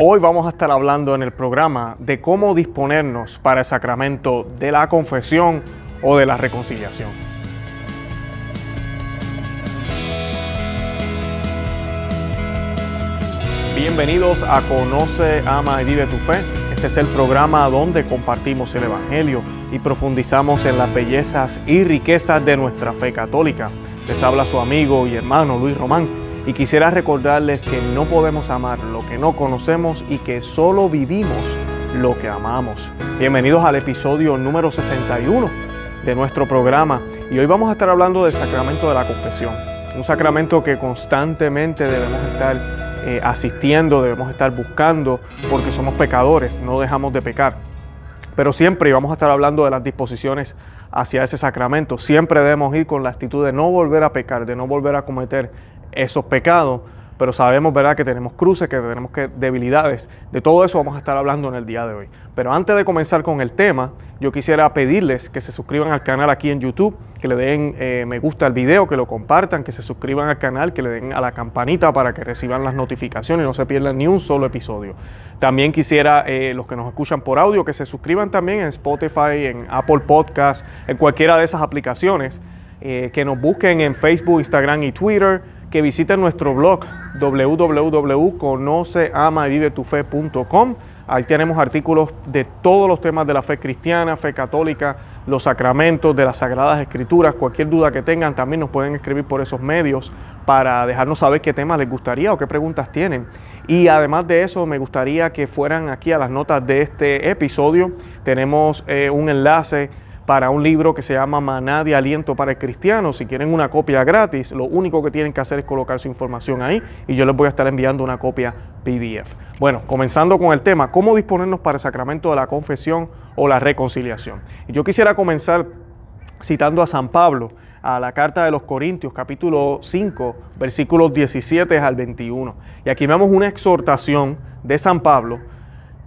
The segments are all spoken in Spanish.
Hoy vamos a estar hablando en el programa de cómo disponernos para el sacramento de la confesión o de la reconciliación. Bienvenidos a Conoce, Ama y Vive tu Fe. Este es el programa donde compartimos el Evangelio y profundizamos en las bellezas y riquezas de nuestra fe católica. Les habla su amigo y hermano Luis Román y quisiera recordarles que no podemos amar lo que no conocemos y que solo vivimos lo que amamos. Bienvenidos al episodio número 61 de nuestro programa y hoy vamos a estar hablando del sacramento de la confesión, un sacramento que constantemente debemos estar eh, asistiendo, debemos estar buscando porque somos pecadores, no dejamos de pecar. Pero siempre vamos a estar hablando de las disposiciones hacia ese sacramento. Siempre debemos ir con la actitud de no volver a pecar, de no volver a cometer esos pecados, pero sabemos, ¿verdad?, que tenemos cruces, que tenemos que debilidades. De todo eso vamos a estar hablando en el día de hoy. Pero antes de comenzar con el tema, yo quisiera pedirles que se suscriban al canal aquí en YouTube, que le den eh, me gusta al video, que lo compartan, que se suscriban al canal, que le den a la campanita para que reciban las notificaciones y no se pierdan ni un solo episodio. También quisiera eh, los que nos escuchan por audio que se suscriban también en Spotify, en Apple Podcasts, en cualquiera de esas aplicaciones, eh, que nos busquen en Facebook, Instagram y Twitter que visiten nuestro blog www.conoceamavivetufe.com. Ahí tenemos artículos de todos los temas de la fe cristiana, fe católica, los sacramentos, de las sagradas escrituras. Cualquier duda que tengan también nos pueden escribir por esos medios para dejarnos saber qué temas les gustaría o qué preguntas tienen. Y además de eso, me gustaría que fueran aquí a las notas de este episodio. Tenemos eh, un enlace para un libro que se llama Maná de Aliento para el Cristiano. Si quieren una copia gratis, lo único que tienen que hacer es colocar su información ahí y yo les voy a estar enviando una copia PDF. Bueno, comenzando con el tema, ¿cómo disponernos para el sacramento de la confesión o la reconciliación? Yo quisiera comenzar citando a San Pablo, a la carta de los Corintios, capítulo 5, versículos 17 al 21. Y aquí vemos una exhortación de San Pablo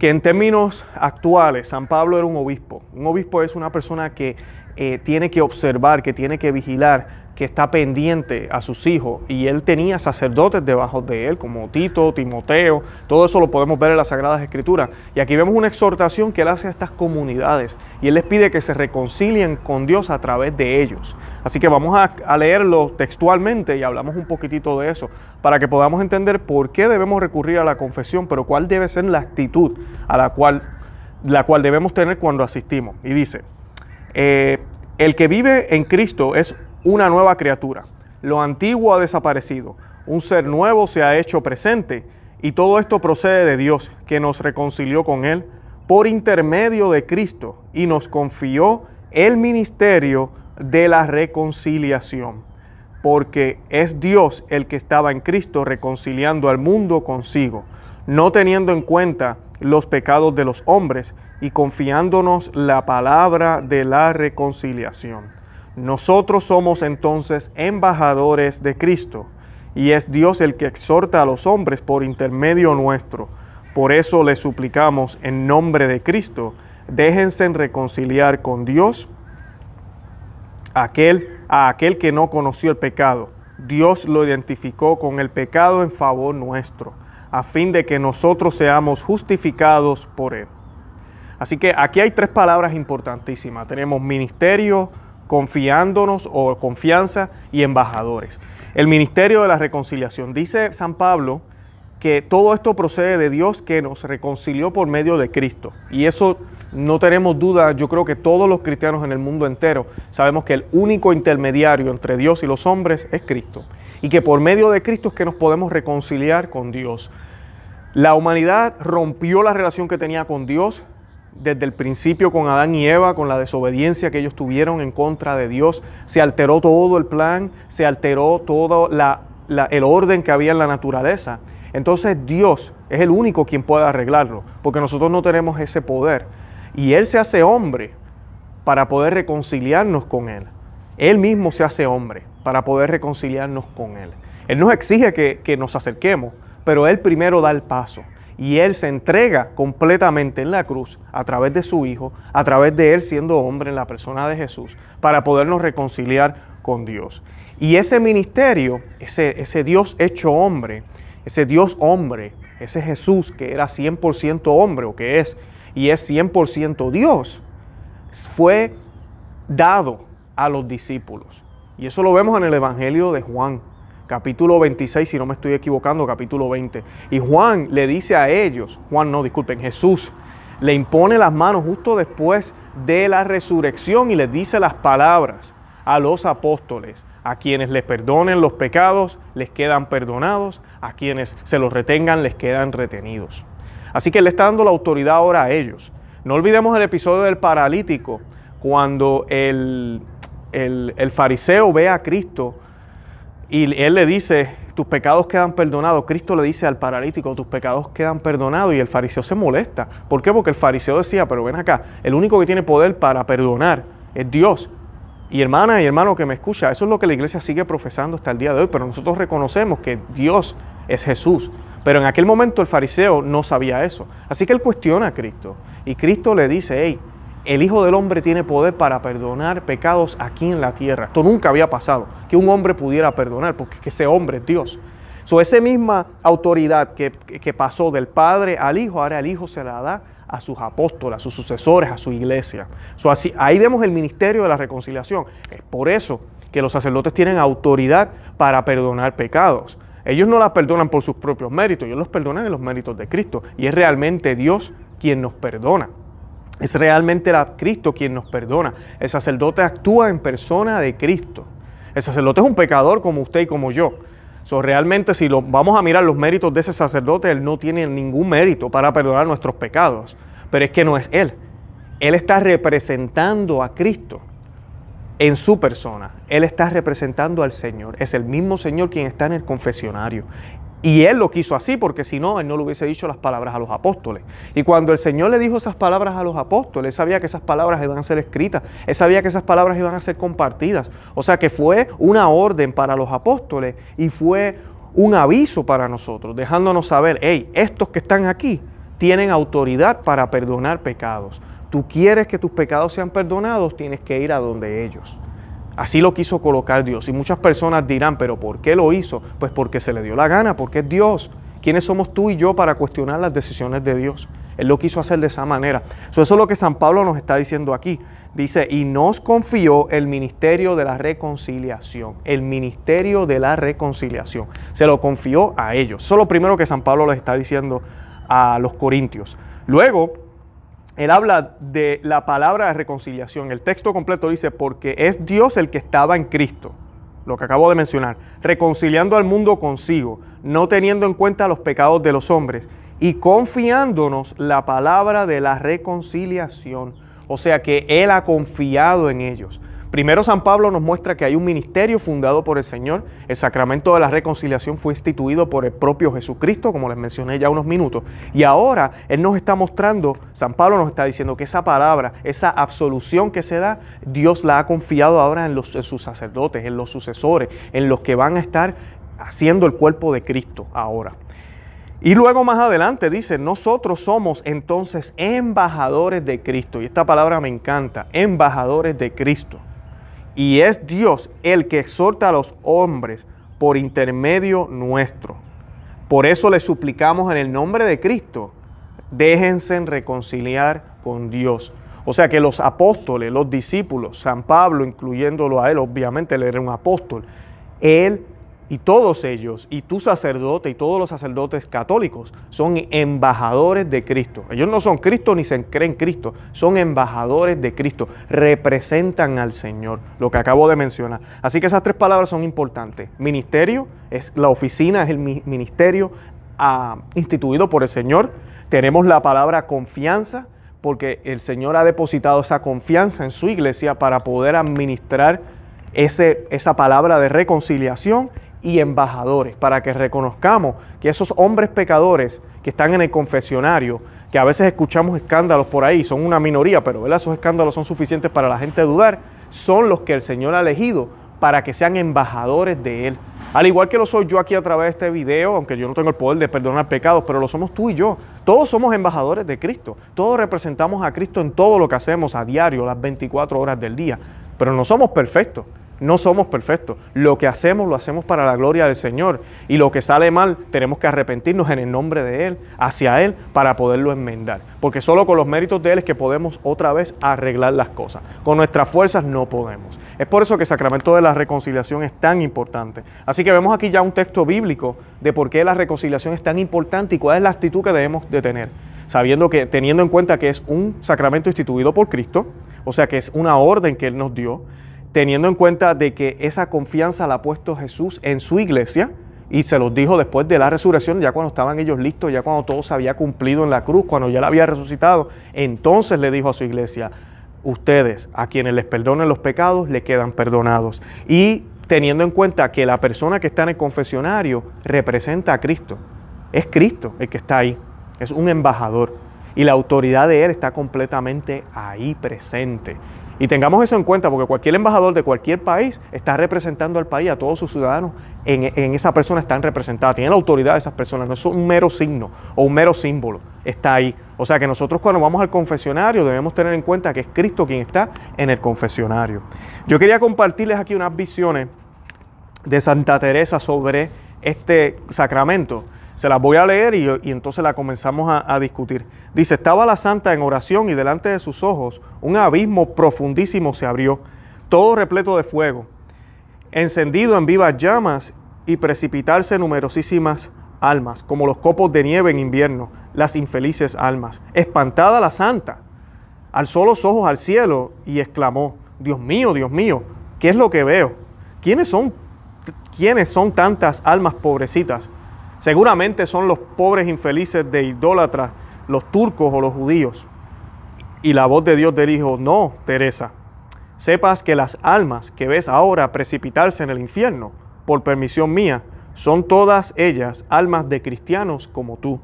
que en términos actuales, San Pablo era un obispo. Un obispo es una persona que eh, tiene que observar, que tiene que vigilar que está pendiente a sus hijos. Y él tenía sacerdotes debajo de él, como Tito, Timoteo, todo eso lo podemos ver en las Sagradas Escrituras. Y aquí vemos una exhortación que él hace a estas comunidades y él les pide que se reconcilien con Dios a través de ellos. Así que vamos a, leerlo textualmente y hablamos un poquitito de eso para que podamos entender por qué debemos recurrir a la confesión, pero cuál debe ser la actitud a la cual, la cual debemos tener cuando asistimos. Y dice, eh, el que vive en Cristo es una nueva criatura. Lo antiguo ha desaparecido, un ser nuevo se ha hecho presente y todo esto procede de Dios, que nos reconcilió con Él por intermedio de Cristo y nos confió el ministerio de la reconciliación, porque es Dios el que estaba en Cristo reconciliando al mundo consigo, no teniendo en cuenta los pecados de los hombres y confiándonos la palabra de la reconciliación. Nosotros somos entonces embajadores de Cristo, y es Dios el que exhorta a los hombres por intermedio nuestro. Por eso le suplicamos en nombre de Cristo, déjense reconciliar con Dios aquel, a aquel que no conoció el pecado. Dios lo identificó con el pecado en favor nuestro, a fin de que nosotros seamos justificados por él. Así que aquí hay tres palabras importantísimas. Tenemos ministerio, confiándonos o confianza y embajadores. El ministerio de la reconciliación. Dice San Pablo que todo esto procede de Dios que nos reconcilió por medio de Cristo. Y eso no tenemos duda, yo creo que todos los cristianos en el mundo entero sabemos que el único intermediario entre Dios y los hombres es Cristo. Y que por medio de Cristo es que nos podemos reconciliar con Dios. La humanidad rompió la relación que tenía con Dios, desde el principio con Adán y Eva, con la desobediencia que ellos tuvieron en contra de Dios. Se alteró todo el plan, se alteró todo el orden que había en la naturaleza. Entonces Dios es el único quien puede arreglarlo, porque nosotros no tenemos ese poder. Y Él se hace hombre para poder reconciliarnos con Él. Él mismo se hace hombre para poder reconciliarnos con Él. Él nos exige que nos acerquemos, pero Él primero da el paso y Él se entrega completamente en la cruz a través de su Hijo, a través de Él siendo hombre en la persona de Jesús, para podernos reconciliar con Dios. Y ese ministerio, ese, Dios hecho hombre, ese Dios hombre, ese Jesús que era 100% hombre o que es y es 100% Dios, fue dado a los discípulos. Y eso lo vemos en el Evangelio de Juan capítulo 26, si no me estoy equivocando, capítulo 20. Y Juan le dice a ellos, Juan no, disculpen, Jesús le impone las manos justo después de la resurrección y les dice las palabras a los apóstoles. A quienes les perdonen los pecados, les quedan perdonados. A quienes se los retengan, les quedan retenidos. Así que le está dando la autoridad ahora a ellos. No olvidemos el episodio del paralítico, cuando el, el fariseo ve a Cristo y él le dice, tus pecados quedan perdonados. Cristo le dice al paralítico, tus pecados quedan perdonados. Y el fariseo se molesta. ¿Por qué? Porque el fariseo decía, pero ven acá, el único que tiene poder para perdonar es Dios. Y hermana y hermano que me escucha, eso es lo que la iglesia sigue profesando hasta el día de hoy, pero nosotros reconocemos que Dios es Jesús. Pero en aquel momento el fariseo no sabía eso. Así que él cuestiona a Cristo. Y Cristo le dice, hey, el Hijo del Hombre tiene poder para perdonar pecados aquí en la tierra. Esto nunca había pasado, que un hombre pudiera perdonar, porque ese hombre es Dios. So, esa misma autoridad que, pasó del Padre al Hijo, ahora el Hijo se la da a sus apóstoles, a sus sucesores, a su iglesia. así, ahí vemos el ministerio de la reconciliación. Es por eso que los sacerdotes tienen autoridad para perdonar pecados. Ellos no la perdonan por sus propios méritos, ellos los perdonan en los méritos de Cristo. Y es realmente Dios quien nos perdona. Es realmente Cristo quien nos perdona. El sacerdote actúa en persona de Cristo. El sacerdote es un pecador como usted y como yo. So, realmente si lo, vamos a mirar los méritos de ese sacerdote, él no tiene ningún mérito para perdonar nuestros pecados. Pero es que no es él. Él está representando a Cristo en su persona. Él está representando al Señor. Es el mismo Señor quien está en el confesionario. Y él lo quiso así porque si no, él no le hubiese dicho las palabras a los apóstoles. Y cuando el Señor le dijo esas palabras a los apóstoles, él sabía que esas palabras iban a ser escritas, él sabía que esas palabras iban a ser compartidas. O sea que fue una orden para los apóstoles y fue un aviso para nosotros, dejándonos saber, hey, estos que están aquí tienen autoridad para perdonar pecados. Tú quieres que tus pecados sean perdonados, tienes que ir a donde ellos. Así lo quiso colocar Dios. Y muchas personas dirán, pero ¿por qué lo hizo? Pues porque se le dio la gana, porque es Dios. ¿Quiénes somos tú y yo para cuestionar las decisiones de Dios? Él lo quiso hacer de esa manera. eso es lo que San Pablo nos está diciendo aquí. Dice, y nos confió el ministerio de la reconciliación. El ministerio de la reconciliación. Se lo confió a ellos. Eso es lo primero que San Pablo les está diciendo a los corintios. Luego, él habla de la palabra de reconciliación. El texto completo dice, porque es Dios el que estaba en Cristo, lo que acabo de mencionar, reconciliando al mundo consigo, no teniendo en cuenta los pecados de los hombres y confiándonos la palabra de la reconciliación. O sea que Él ha confiado en ellos. Primero San Pablo nos muestra que hay un ministerio fundado por el Señor. El sacramento de la reconciliación fue instituido por el propio Jesucristo, como les mencioné ya unos minutos. Y ahora Él nos está mostrando, San Pablo nos está diciendo que esa palabra, esa absolución que se da, Dios la ha confiado ahora en, los, sus sacerdotes, en los sucesores, en los que van a estar haciendo el cuerpo de Cristo ahora. Y luego más adelante dice, nosotros somos entonces embajadores de Cristo. Y esta palabra me encanta, embajadores de Cristo. Y es Dios el que exhorta a los hombres por intermedio nuestro. Por eso le suplicamos en el nombre de Cristo, déjense reconciliar con Dios. O sea que los apóstoles, los discípulos, San Pablo, incluyéndolo a él, obviamente él era un apóstol, él y todos ellos, y tu sacerdote y todos los sacerdotes católicos, son embajadores de Cristo. Ellos no son Cristo ni se creen Cristo, son embajadores de Cristo, representan al Señor, lo que acabo de mencionar. Así que esas tres palabras son importantes. Ministerio es la oficina, es el ministerio ah, instituido por el Señor. Tenemos la palabra confianza, porque el Señor ha depositado esa confianza en su iglesia para poder administrar ese, esa palabra de reconciliación y embajadores, para que reconozcamos que esos hombres pecadores que están en el confesionario, que a veces escuchamos escándalos por ahí, son una minoría, pero esos escándalos son suficientes para la gente dudar, son los que el Señor ha elegido para que sean embajadores de Él. Al igual que lo soy yo aquí a través de este video, aunque yo no tengo el poder de perdonar pecados, pero lo somos tú y yo. Todos somos embajadores de Cristo. Todos representamos a Cristo en todo lo que hacemos a diario, las 24 horas del día. Pero no somos perfectos. No somos perfectos. Lo que hacemos lo hacemos para la gloria del Señor. Y lo que sale mal tenemos que arrepentirnos en el nombre de Él, hacia Él, para poderlo enmendar. Porque solo con los méritos de Él es que podemos otra vez arreglar las cosas. Con nuestras fuerzas no podemos. Es por eso que el sacramento de la reconciliación es tan importante. Así que vemos aquí ya un texto bíblico de por qué la reconciliación es tan importante y cuál es la actitud que debemos de tener sabiendo que teniendo en cuenta que es un sacramento instituido por Cristo, o sea que es una orden que Él nos dio, teniendo en cuenta de que esa confianza la ha puesto Jesús en su iglesia y se los dijo después de la resurrección, ya cuando estaban ellos listos, ya cuando todo se había cumplido en la cruz, cuando ya la había resucitado, entonces le dijo a su iglesia, ustedes a quienes les perdonen los pecados le quedan perdonados. Y teniendo en cuenta que la persona que está en el confesionario representa a Cristo, es Cristo el que está ahí, es un embajador y la autoridad de Él está completamente ahí presente. Y tengamos eso en cuenta porque cualquier embajador de cualquier país está representando al país, a todos sus ciudadanos, en, esa persona están representadas, tienen la autoridad de esas personas, no es un mero signo o un mero símbolo, está ahí. O sea que nosotros cuando vamos al confesionario debemos tener en cuenta que es Cristo quien está en el confesionario. Yo quería compartirles aquí unas visiones de Santa Teresa sobre este sacramento se las voy a leer y, entonces la comenzamos a, discutir. Dice, estaba la santa en oración y delante de sus ojos un abismo profundísimo se abrió, todo repleto de fuego, encendido en vivas llamas y precipitarse numerosísimas almas, como los copos de nieve en invierno, las infelices almas. Espantada la santa, alzó los ojos al cielo y exclamó, Dios mío, Dios mío, ¿qué es lo que veo? ¿Quiénes son, quiénes son tantas almas pobrecitas? Seguramente son los pobres infelices de idólatras, los turcos o los judíos. Y la voz de Dios le dijo, no, Teresa, sepas que las almas que ves ahora precipitarse en el infierno, por permisión mía, son todas ellas almas de cristianos como tú.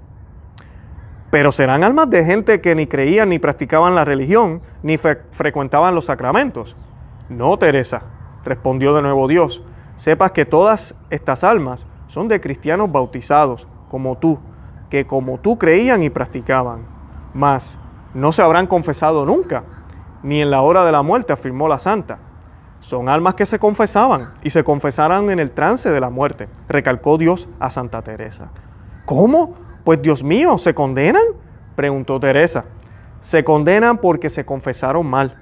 Pero serán almas de gente que ni creían ni practicaban la religión, ni frecuentaban los sacramentos. No, Teresa, respondió de nuevo Dios, sepas que todas estas almas son de cristianos bautizados, como tú, que como tú creían y practicaban. Mas no se habrán confesado nunca, ni en la hora de la muerte, afirmó la santa. Son almas que se confesaban y se confesarán en el trance de la muerte, recalcó Dios a Santa Teresa. ¿Cómo? Pues Dios mío, ¿se condenan? preguntó Teresa. Se condenan porque se confesaron mal.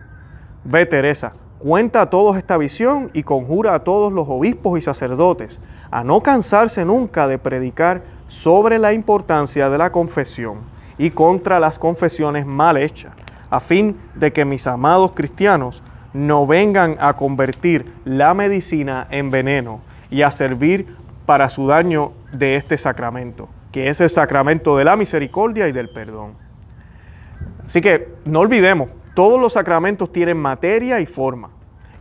Ve Teresa, Cuenta a todos esta visión y conjura a todos los obispos y sacerdotes a no cansarse nunca de predicar sobre la importancia de la confesión y contra las confesiones mal hechas, a fin de que mis amados cristianos no vengan a convertir la medicina en veneno y a servir para su daño de este sacramento, que es el sacramento de la misericordia y del perdón. Así que no olvidemos todos los sacramentos tienen materia y forma.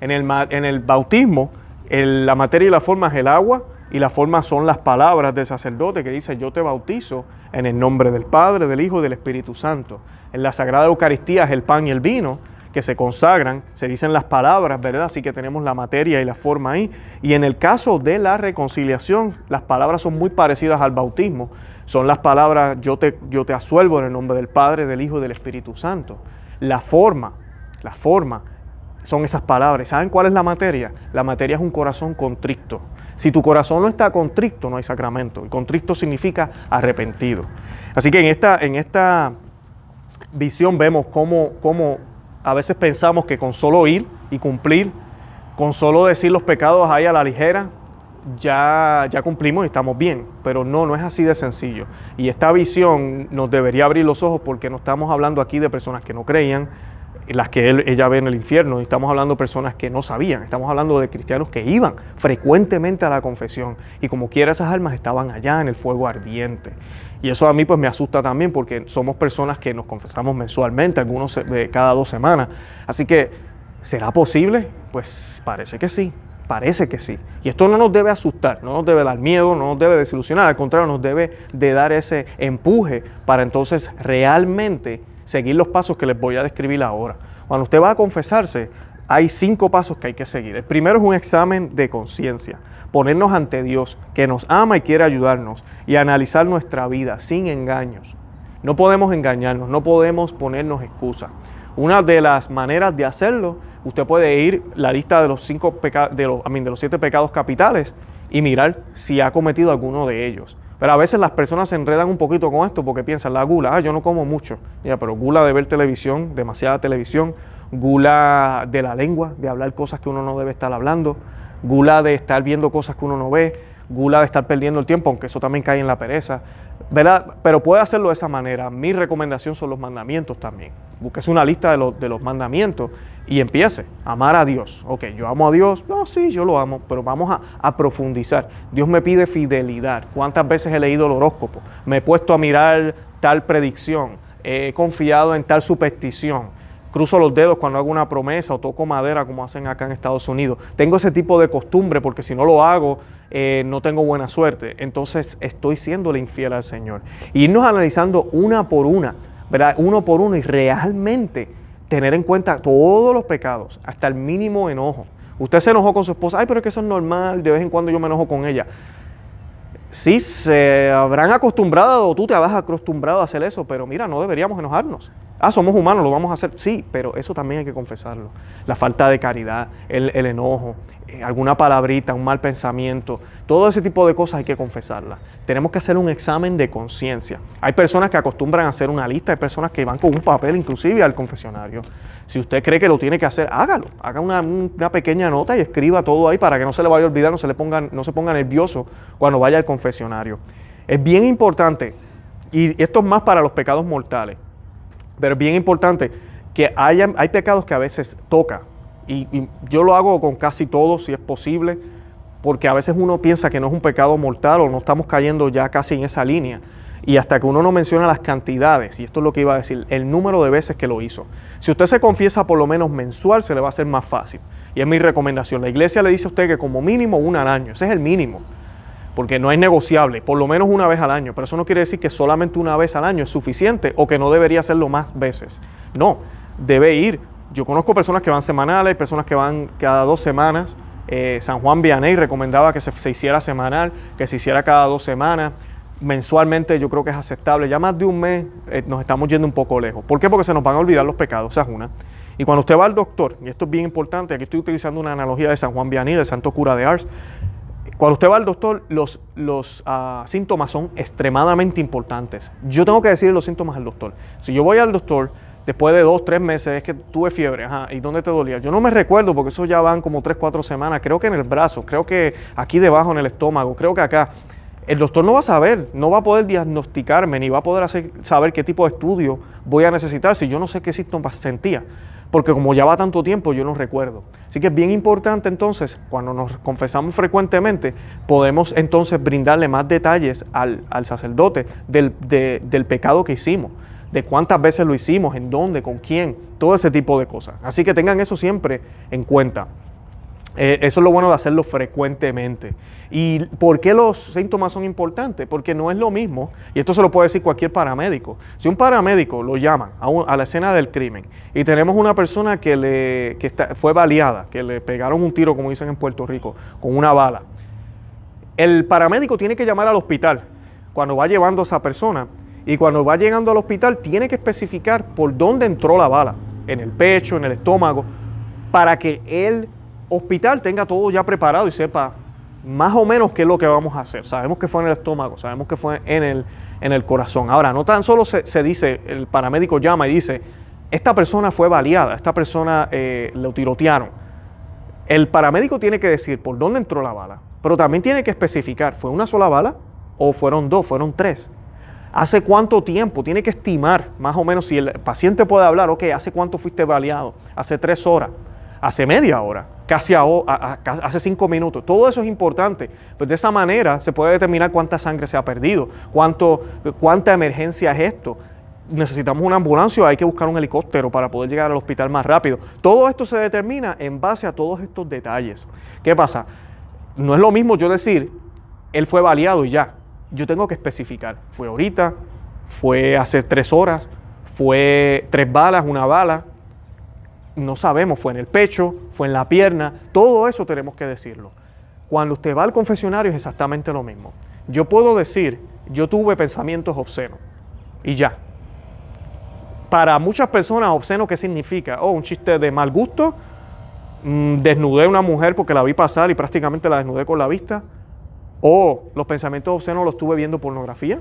En el, en el bautismo, la materia y la forma es el agua y la forma son las palabras del sacerdote que dice, yo te bautizo en el nombre del Padre, del Hijo y del Espíritu Santo. En la Sagrada Eucaristía es el pan y el vino que se consagran, se dicen las palabras, ¿verdad? Así que tenemos la materia y la forma ahí. Y en el caso de la reconciliación, las palabras son muy parecidas al bautismo. Son las palabras, yo te, yo te asuelvo en el nombre del Padre, del Hijo y del Espíritu Santo. La forma, la forma son esas palabras. ¿Saben cuál es la materia? La materia es un corazón contricto. Si tu corazón no está contricto, no hay sacramento. Y contricto significa arrepentido. Así que en esta, en esta visión vemos cómo, cómo a veces pensamos que con solo ir y cumplir, con solo decir los pecados ahí a la ligera, ya, cumplimos y estamos bien, pero no, no es así de sencillo. Y esta visión nos debería abrir los ojos porque no estamos hablando aquí de personas que no creían, las que ella ve en el infierno, estamos hablando de personas que no sabían, estamos hablando de cristianos que iban frecuentemente a la confesión y como quiera esas almas estaban allá en el fuego ardiente. Y eso a mí pues me asusta también porque somos personas que nos confesamos mensualmente, algunos cada dos semanas. Así que, ¿será posible? Pues parece que sí. Parece que sí. Y esto no nos debe asustar, no nos debe dar miedo, no nos debe desilusionar, al contrario, nos debe de dar ese empuje para entonces realmente seguir los pasos que les voy a describir ahora. Cuando usted va a confesarse, hay cinco pasos que hay que seguir. El primero es un examen de conciencia, ponernos ante Dios, que nos ama y quiere ayudarnos, y analizar nuestra vida sin engaños. No podemos engañarnos, no podemos ponernos excusas. Una de las maneras de hacerlo, usted puede ir la lista de los, de, los, de los siete pecados capitales y mirar si ha cometido alguno de ellos. Pero a veces las personas se enredan un poquito con esto porque piensan, la gula, ah, yo no como mucho. Ya, pero gula de ver televisión, demasiada televisión, gula de la lengua, de hablar cosas que uno no debe estar hablando, gula de estar viendo cosas que uno no ve, gula de estar perdiendo el tiempo, aunque eso también cae en la pereza, ¿verdad? Pero puede hacerlo de esa manera. Mi recomendación son los mandamientos también. Busquese una lista de, los mandamientos y empiece. Amar a Dios. Ok, yo amo a Dios. No, sí, yo lo amo, pero vamos a, profundizar. Dios me pide fidelidad. ¿Cuántas veces he leído el horóscopo? Me he puesto a mirar tal predicción. He confiado en tal superstición cruzo los dedos cuando hago una promesa o toco madera como hacen acá en Estados Unidos. Tengo ese tipo de costumbre porque si no lo hago, eh, no tengo buena suerte. Entonces estoy siéndole infiel al Señor. irnos analizando una por una, ¿verdad? Uno por uno y realmente tener en cuenta todos los pecados, hasta el mínimo enojo. Usted se enojó con su esposa, ay, pero es que eso es normal, de vez en cuando yo me enojo con ella. Sí, se habrán acostumbrado, o tú te habrás acostumbrado a hacer eso, pero mira, no deberíamos enojarnos. Ah, somos humanos, lo vamos a hacer. Sí, pero eso también hay que confesarlo. La falta de caridad, el, enojo, eh, alguna palabrita, un mal pensamiento, todo ese tipo de cosas hay que confesarlas. Tenemos que hacer un examen de conciencia. Hay personas que acostumbran a hacer una lista, hay personas que van con un papel inclusive al confesionario. Si usted cree que lo tiene que hacer, hágalo. Haga una, una, pequeña nota y escriba todo ahí para que no se le vaya a olvidar, no se, le ponga, no se ponga nervioso cuando vaya al confesionario. Es bien importante, y esto es más para los pecados mortales pero es bien importante que hay pecados que a veces toca. Y, y, yo lo hago con casi todos, si es posible, porque a veces uno piensa que no es un pecado mortal o no estamos cayendo ya casi en esa línea. Y hasta que uno no menciona las cantidades, y esto es lo que iba a decir, el número de veces que lo hizo. Si usted se confiesa por lo menos mensual, se le va a hacer más fácil. Y es mi recomendación. La iglesia le dice a usted que como mínimo una al año. Ese es el mínimo porque no es negociable, por lo menos una vez al año, pero eso no quiere decir que solamente una vez al año es suficiente o que no debería hacerlo más veces. No, debe ir. Yo conozco personas que van semanales, personas que van cada dos semanas. Eh, San Juan Vianney recomendaba que se, hiciera semanal, que se hiciera cada dos semanas mensualmente yo creo que es aceptable. Ya más de un mes eh, nos estamos yendo un poco lejos. ¿Por qué? Porque se nos van a olvidar los pecados, esa es una. Y cuando usted va al doctor, y esto es bien importante, aquí estoy utilizando una analogía de San Juan Vianney, del santo cura de Ars, cuando usted va al doctor, los, los ah, síntomas son extremadamente importantes. Yo tengo que decirle los síntomas al doctor. Si yo voy al doctor después de dos, tres meses, es que tuve fiebre, ajá, ¿y dónde te dolía? Yo no me recuerdo porque eso ya van como tres, cuatro semanas, creo que en el brazo, creo que aquí debajo en el estómago, creo que acá. El doctor no va a saber, no va a poder diagnosticarme, ni va a poder saber qué tipo de estudio voy a necesitar si yo no sé qué síntomas sentía porque como ya va tanto tiempo yo no recuerdo. Así que es bien importante entonces, cuando nos confesamos frecuentemente, podemos entonces brindarle más detalles al, sacerdote del pecado que hicimos, de cuántas veces lo hicimos, en dónde, con quién, todo ese tipo de cosas. Así que tengan eso siempre en cuenta. Eh, eso es lo bueno de hacerlo frecuentemente. ¿Y por qué los síntomas son importantes? Porque no es lo mismo, y esto se lo puede decir cualquier paramédico. Si un paramédico lo llama a, la escena del crimen y tenemos una persona que, le, fue baleada, que le pegaron un tiro, como dicen en Puerto Rico, con una bala, el paramédico tiene que llamar al hospital cuando va llevando a esa persona y cuando va llegando al hospital tiene que especificar por dónde entró la bala, en el pecho, en el estómago, para que él hospital tenga todo ya preparado y sepa más o menos qué es lo que vamos a hacer. Sabemos que fue en el estómago, sabemos que fue en el, en el corazón. Ahora, no tan solo se, dice, el paramédico llama y dice, esta persona fue baleada, esta persona eh, le tirotearon. El paramédico tiene que decir por dónde entró la bala, pero también tiene que especificar, ¿fue una sola bala o fueron dos, fueron tres? ¿Hace cuánto tiempo? Tiene que estimar más o menos si el paciente puede hablar, ok, ¿hace cuánto fuiste baleado? ¿Hace tres horas? hace media hora, casi a, hace cinco minutos. Todo eso es importante. Pues de esa manera se puede determinar cuánta sangre se ha perdido, cuánto, cuánta emergencia es esto. Necesitamos una ambulancia o hay que buscar un helicóptero para poder llegar al hospital más rápido. Todo esto se determina en base a todos estos detalles. ¿Qué pasa? No es lo mismo yo decir, él fue baleado y ya. Yo tengo que especificar. Fue ahorita, fue hace tres horas, fue tres balas, una bala, no sabemos, fue en el pecho, fue en la pierna, todo eso tenemos que decirlo. Cuando usted va al confesionario es exactamente lo mismo. Yo puedo decir, yo tuve pensamientos obscenos y ya. Para muchas personas, obsceno, ¿qué significa? o oh, un chiste de mal gusto, mm, desnudé a una mujer porque la vi pasar y prácticamente la desnudé con la vista, o los pensamientos obscenos los tuve viendo pornografía,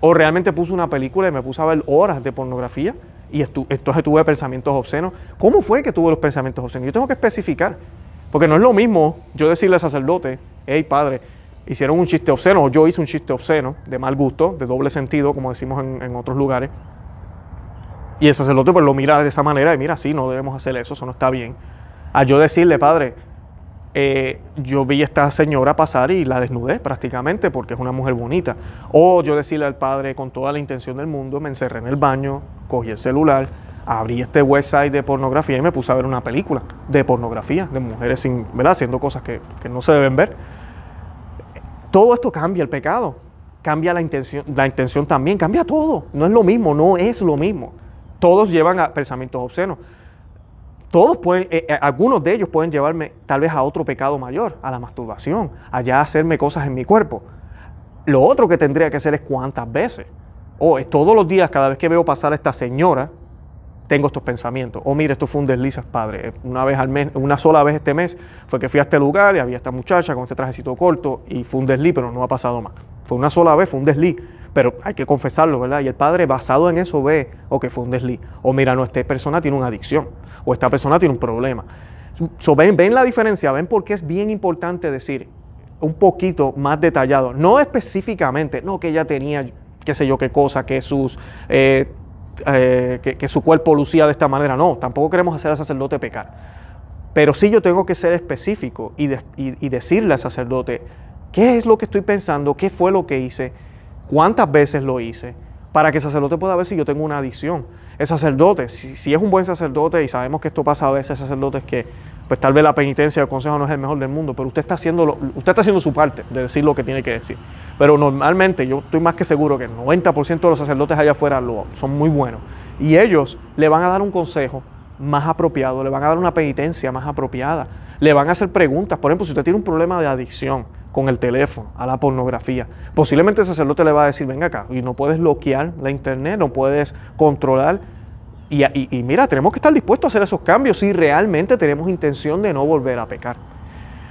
o realmente puse una película y me puse a ver horas de pornografía, y entonces tuve pensamientos obscenos. ¿Cómo fue que tuve los pensamientos obscenos? Yo tengo que especificar, porque no es lo mismo yo decirle al sacerdote, hey padre, hicieron un chiste obsceno, o yo hice un chiste obsceno, de mal gusto, de doble sentido, como decimos en, otros lugares. Y el sacerdote pues lo mira de esa manera y mira, sí, no debemos hacer eso, eso no está bien. A yo decirle, padre, eh, yo vi a esta señora pasar y la desnudé prácticamente porque es una mujer bonita. O yo decirle al padre con toda la intención del mundo, me encerré en el baño, cogí el celular, abrí este website de pornografía y me puse a ver una película de pornografía, de mujeres sin, ¿verdad? haciendo cosas que, no se deben ver. Todo esto cambia el pecado, cambia la intención, la intención también, cambia todo. No es lo mismo, no es lo mismo. Todos llevan a pensamientos obscenos todos pueden, eh, eh, algunos de ellos pueden llevarme tal vez a otro pecado mayor, a la masturbación, allá hacerme cosas en mi cuerpo. Lo otro que tendría que hacer es cuántas veces. O oh, es todos los días, cada vez que veo pasar a esta señora, tengo estos pensamientos. O oh, mire, esto fue un desliz, padre. Eh, una vez al mes, una sola vez este mes, fue que fui a este lugar y había esta muchacha con este trajecito corto y fue un desliz, pero no ha pasado más. Fue una sola vez, fue un desliz pero hay que confesarlo, ¿verdad? Y el padre, basado en eso, ve, o que fue un desliz, o mira, no, esta persona tiene una adicción, o esta persona tiene un problema. ven, ven la diferencia, ven por qué es bien importante decir un poquito más detallado, no específicamente, no que ella tenía qué sé yo qué cosa, que sus... Eh, eh, que, su cuerpo lucía de esta manera. No, tampoco queremos hacer al sacerdote pecar. Pero sí yo tengo que ser específico y, y decirle al sacerdote qué es lo que estoy pensando, qué fue lo que hice cuántas veces lo hice, para que el sacerdote pueda ver si yo tengo una adicción. El sacerdote, si, es un buen sacerdote, y sabemos que esto pasa a veces, sacerdotes que pues tal vez la penitencia del consejo no es el mejor del mundo, pero usted está haciendo, usted está haciendo su parte de decir lo que tiene que decir. Pero normalmente yo estoy más que seguro que el 90% de los sacerdotes allá afuera son muy buenos. Y ellos le van a dar un consejo más apropiado, le van a dar una penitencia más apropiada, le van a hacer preguntas. Por ejemplo, si usted tiene un problema de adicción, con el teléfono, a la pornografía. Posiblemente el sacerdote le va a decir, venga acá, y no puedes bloquear la internet, no puedes controlar. Y, mira, tenemos que estar dispuestos a hacer esos cambios si realmente tenemos intención de no volver a pecar.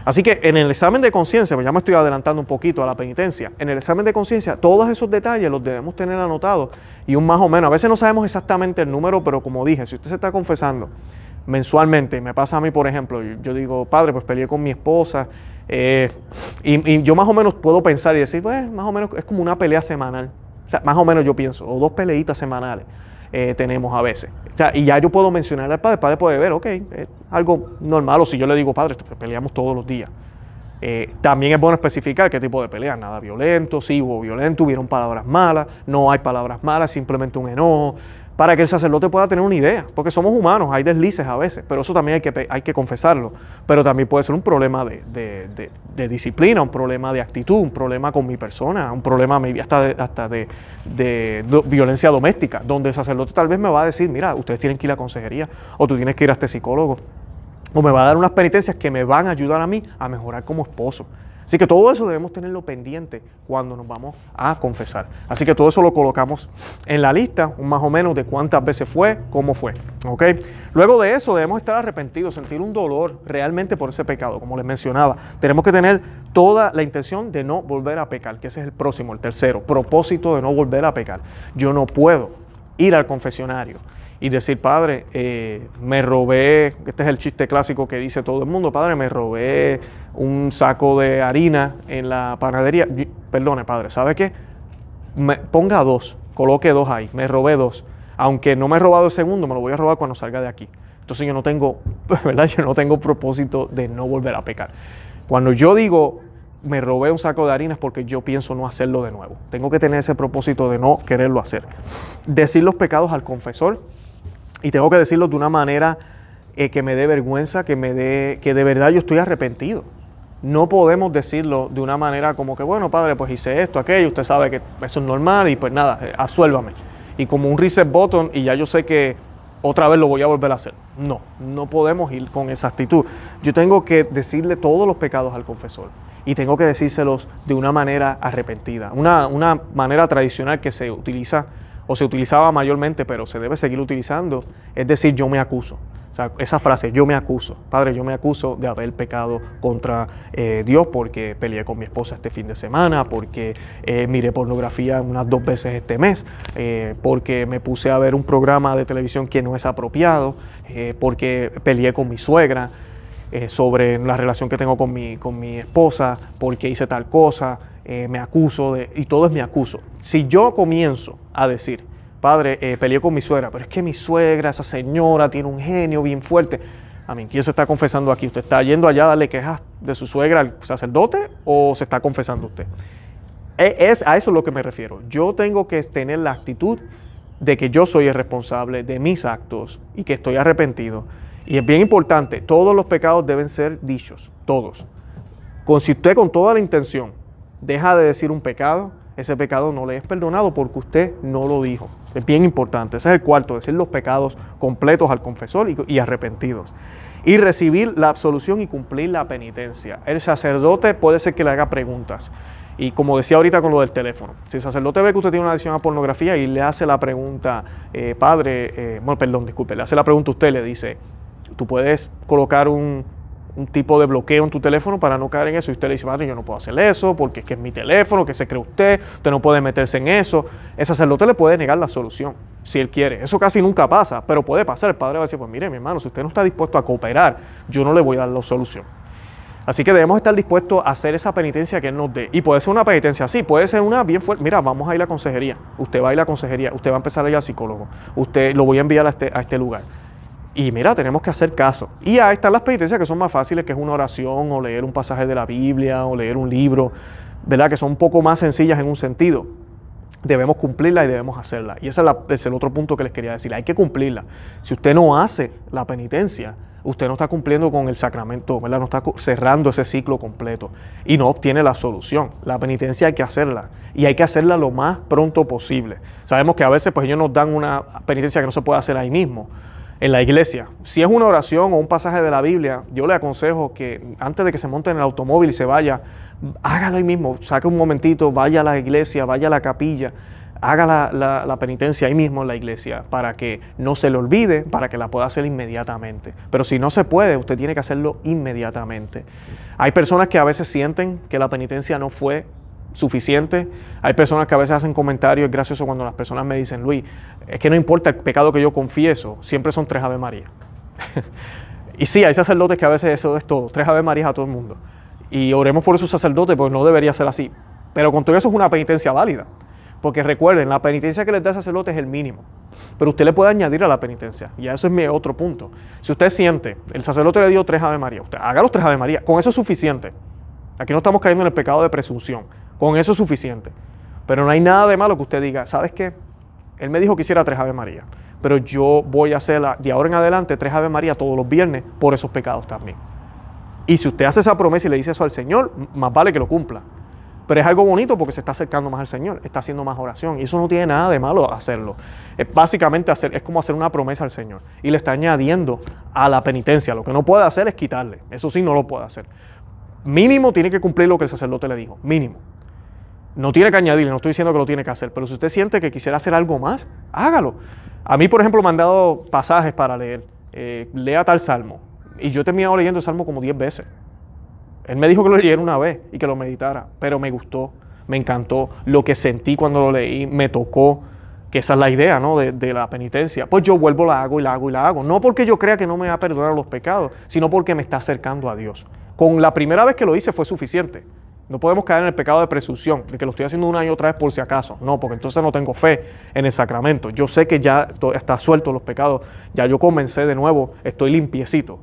Así que en el examen de conciencia, pues ya me estoy adelantando un poquito a la penitencia, en el examen de conciencia todos esos detalles los debemos tener anotados y un más o menos. A veces no sabemos exactamente el número, pero como dije, si usted se está confesando mensualmente, me pasa a mí por ejemplo, yo digo, padre, pues peleé con mi esposa, eh, y, yo más o menos puedo pensar y decir, pues más o menos es como una pelea semanal. O sea, más o menos yo pienso, o dos peleitas semanales eh, tenemos a veces. O sea, y ya yo puedo mencionar al padre, el padre puede ver, ok, es algo normal, o si yo le digo, padre, peleamos todos los días. Eh, también es bueno especificar qué tipo de pelea, nada violento, sí hubo violento, hubieron palabras malas, no hay palabras malas, simplemente un enojo, para que el sacerdote pueda tener una idea, porque somos humanos, hay deslices a veces, pero eso también hay que, hay que confesarlo, pero también puede ser un problema de, disciplina, un problema de actitud, un problema con mi persona, un problema hasta, de, hasta de, violencia doméstica, donde el sacerdote tal vez me va a decir, mira, ustedes tienen que ir a la consejería, o tú tienes que ir a este psicólogo, o me va a dar unas penitencias que me van a ayudar a mí a mejorar como esposo. Así que todo eso debemos tenerlo pendiente cuando nos vamos a confesar. Así que todo eso lo colocamos en la lista, más o menos de cuántas veces fue, cómo fue. Luego de eso debemos estar arrepentidos, sentir un dolor realmente por ese pecado, como les mencionaba. Tenemos que tener toda la intención de no volver a pecar, que ese es el próximo, el tercero, propósito de no volver a pecar. Yo no puedo ir al confesionario y decir, padre, eh, me robé, este es el chiste clásico que dice todo el mundo, padre, me robé un saco de harina en la panadería. Y, perdone, padre, ¿sabe qué? Me, ponga dos, coloque dos ahí, me robé dos. Aunque no me he robado el segundo, me lo voy a robar cuando salga de aquí. Entonces yo no tengo, ¿verdad? Yo no tengo propósito de no volver a pecar. Cuando yo digo, me robé un saco de harinas porque yo pienso no hacerlo de nuevo. Tengo que tener ese propósito de no quererlo hacer. Decir los pecados al confesor y tengo que decirlo de una manera eh, que me dé vergüenza, que me dé, que de verdad yo estoy arrepentido. No podemos decirlo de una manera como que, bueno, padre, pues hice esto, aquello, usted sabe que eso es normal y pues nada, eh, absuélvame. Y como un reset button y ya yo sé que otra vez lo voy a volver a hacer. No, no podemos ir con esa actitud. Yo tengo que decirle todos los pecados al confesor y tengo que decírselos de una manera arrepentida, una, una manera tradicional que se utiliza o se utilizaba mayormente, pero se debe seguir utilizando, es decir, yo me acuso. O sea, esa frase, yo me acuso, Padre, yo me acuso de haber pecado contra eh, Dios porque peleé con mi esposa este fin de semana, porque eh, miré pornografía unas dos veces este mes, eh, porque me puse a ver un programa de televisión que no es apropiado, porque peleé con mi suegra, eh, sobre la relación que tengo con mi, con mi esposa, porque hice tal cosa, eh, me acuso y todo es mi acuso. Si yo comienzo a decir, padre, eh, peleé con mi suegra, pero es que mi suegra, esa señora, tiene un genio bien fuerte. A mí, ¿quién se está confesando aquí? ¿Usted está yendo allá a darle quejas de su suegra al sacerdote o se está confesando usted? E, es, a eso es lo que me refiero. Yo tengo que tener la actitud de que yo soy el responsable de mis actos y que estoy arrepentido y es bien importante, todos los pecados deben ser dichos, todos. usted con toda la intención. Deja de decir un pecado, ese pecado no le es perdonado porque usted no lo dijo. Es bien importante. Ese es el cuarto, decir los pecados completos al confesor y, arrepentidos. Y recibir la absolución y cumplir la penitencia. El sacerdote puede ser que le haga preguntas. Y como decía ahorita con lo del teléfono, si el sacerdote ve que usted tiene una adicción a pornografía y le hace la pregunta, eh, padre, eh, bueno, perdón, disculpe, le hace la pregunta a usted, le dice, tú puedes colocar un, tipo de bloqueo en tu teléfono para no caer en eso. Y usted le dice, padre, yo no puedo hacer eso porque es que es mi teléfono, que se cree usted, usted no puede meterse en eso. El sacerdote le puede negar la solución si él quiere. Eso casi nunca pasa, pero puede pasar. El padre va a decir, pues mire, mi hermano, si usted no está dispuesto a cooperar, yo no le voy a dar la solución. Así que debemos estar dispuestos a hacer esa penitencia que Él nos dé. Y puede ser una penitencia así, puede ser una bien fuerte. Mira, vamos a ir a la consejería. Usted va a ir a la consejería, usted va a empezar a ir al psicólogo. Usted lo voy a enviar a este, a este lugar y mira, tenemos que hacer caso. Y ahí están las penitencias que son más fáciles, que es una oración o leer un pasaje de la Biblia o leer un libro, ¿verdad? Que son un poco más sencillas en un sentido. Debemos cumplirla y debemos hacerla. Y ese es, el otro punto que les quería decir. Hay que cumplirla. Si usted no hace la penitencia, usted no está cumpliendo con el sacramento, ¿verdad? No está cerrando ese ciclo completo y no obtiene la solución. La penitencia hay que hacerla y hay que hacerla lo más pronto posible. Sabemos que a veces pues ellos nos dan una penitencia que no se puede hacer ahí mismo, en la iglesia. Si es una oración o un pasaje de la Biblia, yo le aconsejo que antes de que se monte en el automóvil y se vaya, hágalo ahí mismo, saque un momentito, vaya a la iglesia, vaya a la capilla, haga la, la, penitencia ahí mismo en la iglesia para que no se le olvide, para que la pueda hacer inmediatamente. Pero si no se puede, usted tiene que hacerlo inmediatamente. Hay personas que a veces sienten que la penitencia no fue suficiente. Hay personas que a veces hacen comentarios, graciosos cuando las personas me dicen, Luis, es que no importa el pecado que yo confieso, siempre son tres Ave María. y sí, hay sacerdotes que a veces eso es todo, tres Ave María a todo el mundo. Y oremos por esos sacerdotes, pues no debería ser así. Pero con todo eso es una penitencia válida. Porque recuerden, la penitencia que les da el sacerdote es el mínimo. Pero usted le puede añadir a la penitencia. Y eso es mi otro punto. Si usted siente, el sacerdote le dio tres Ave María, usted haga los tres Ave María. Con eso es suficiente. Aquí no estamos cayendo en el pecado de presunción. Con eso es suficiente. Pero no hay nada de malo que usted diga, ¿sabes qué? Él me dijo que hiciera tres Ave María, pero yo voy a hacerla de ahora en adelante tres Ave María todos los viernes por esos pecados también. Y si usted hace esa promesa y le dice eso al Señor, más vale que lo cumpla. Pero es algo bonito porque se está acercando más al Señor, está haciendo más oración. Y eso no tiene nada de malo hacerlo. Es básicamente hacer, es como hacer una promesa al Señor. Y le está añadiendo a la penitencia. Lo que no puede hacer es quitarle. Eso sí, no lo puede hacer. Mínimo tiene que cumplir lo que el sacerdote le dijo. Mínimo. No tiene que añadirle, no estoy diciendo que lo tiene que hacer, pero si usted siente que quisiera hacer algo más, hágalo. A mí, por ejemplo, me han dado pasajes para leer. Eh, lea tal salmo. Y yo he terminado leyendo el salmo como 10 veces. Él me dijo que lo leyera una vez y que lo meditara, pero me gustó, me encantó. Lo que sentí cuando lo leí me tocó, que esa es la idea ¿no? de, de la penitencia. Pues yo vuelvo, la hago y la hago y la hago. No porque yo crea que no me va a perdonar los pecados, sino porque me está acercando a Dios. Con la primera vez que lo hice fue suficiente. No podemos caer en el pecado de presunción, de que lo estoy haciendo una y otra vez por si acaso. No, porque entonces no tengo fe en el sacramento. Yo sé que ya está suelto los pecados, ya yo comencé de nuevo, estoy limpiecito.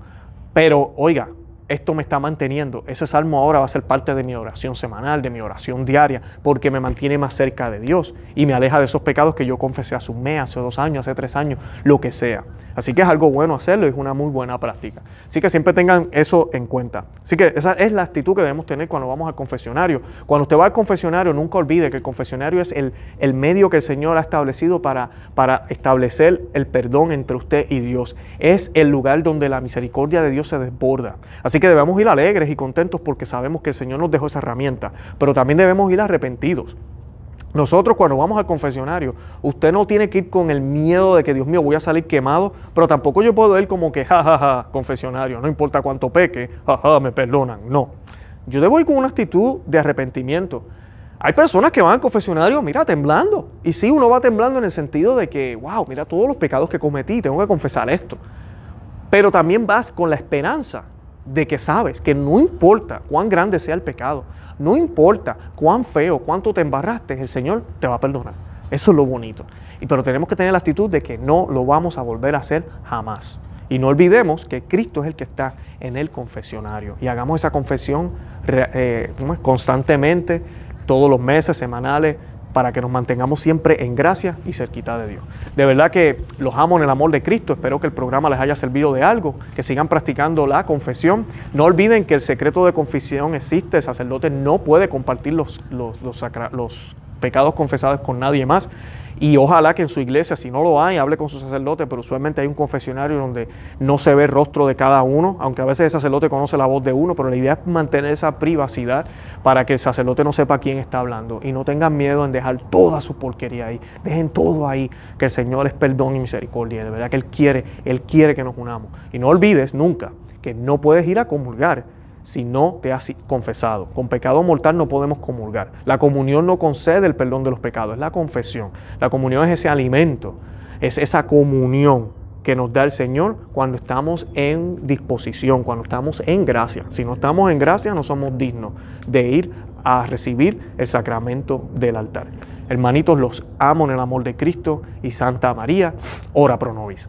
Pero, oiga, esto me está manteniendo. Ese salmo ahora va a ser parte de mi oración semanal, de mi oración diaria, porque me mantiene más cerca de Dios y me aleja de esos pecados que yo confesé hace un mes, hace dos años, hace tres años, lo que sea. Así que es algo bueno hacerlo y es una muy buena práctica. Así que siempre tengan eso en cuenta. Así que esa es la actitud que debemos tener cuando vamos al confesionario. Cuando usted va al confesionario, nunca olvide que el confesionario es el, el medio que el Señor ha establecido para, para establecer el perdón entre usted y Dios. Es el lugar donde la misericordia de Dios se desborda. Así que debemos ir alegres y contentos porque sabemos que el Señor nos dejó esa herramienta, pero también debemos ir arrepentidos. Nosotros cuando vamos al confesionario, usted no tiene que ir con el miedo de que Dios mío voy a salir quemado, pero tampoco yo puedo ir como que jajaja, ja, ja, confesionario, no importa cuánto peque, jaja, ja, me perdonan. No. Yo debo ir con una actitud de arrepentimiento. Hay personas que van al confesionario, mira, temblando. Y sí, uno va temblando en el sentido de que, wow, mira todos los pecados que cometí, tengo que confesar esto. Pero también vas con la esperanza de que sabes que no importa cuán grande sea el pecado, no importa cuán feo, cuánto te embarraste, el Señor te va a perdonar. Eso es lo bonito. Y pero tenemos que tener la actitud de que no lo vamos a volver a hacer jamás. Y no olvidemos que Cristo es el que está en el confesionario. Y hagamos esa confesión eh, constantemente, todos los meses, semanales, para que nos mantengamos siempre en gracia y cerquita de Dios. De verdad que los amo en el amor de Cristo, espero que el programa les haya servido de algo, que sigan practicando la confesión. No olviden que el secreto de confesión existe, el sacerdote no puede compartir los, los, los pecados confesados con nadie más. Y ojalá que en su iglesia, si no lo hay, hable con su sacerdote, pero usualmente hay un confesionario donde no se ve el rostro de cada uno, aunque a veces el sacerdote conoce la voz de uno, pero la idea es mantener esa privacidad para que el sacerdote no sepa quién está hablando y no tengan miedo en dejar toda su porquería ahí. Dejen todo ahí, que el Señor es perdón y misericordia, de verdad que Él quiere, Él quiere que nos unamos. Y no olvides nunca que no puedes ir a comulgar si no te has confesado. Con pecado mortal no podemos comulgar. La comunión no concede el perdón de los pecados, es la confesión. La comunión es ese alimento, es esa comunión que nos da el Señor cuando estamos en disposición, cuando estamos en gracia. Si no estamos en gracia, no somos dignos de ir a recibir el sacramento del altar. Hermanitos, los amo en el amor de Cristo y Santa María, ora pro nobis.